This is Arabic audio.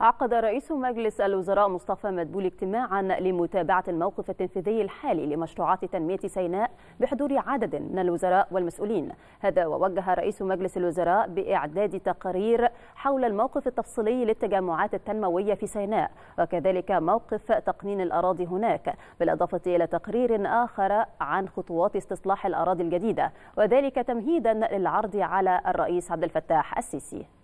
عقد رئيس مجلس الوزراء مصطفى مدبول اجتماعا لمتابعة الموقف التنفيذي الحالي لمشروعات تنمية سيناء بحضور عدد من الوزراء والمسؤولين هذا ووجه رئيس مجلس الوزراء بإعداد تقارير حول الموقف التفصيلي للتجمعات التنموية في سيناء وكذلك موقف تقنين الأراضي هناك بالإضافة إلى تقرير آخر عن خطوات استصلاح الأراضي الجديدة وذلك تمهيدا للعرض على الرئيس عبد الفتاح السيسي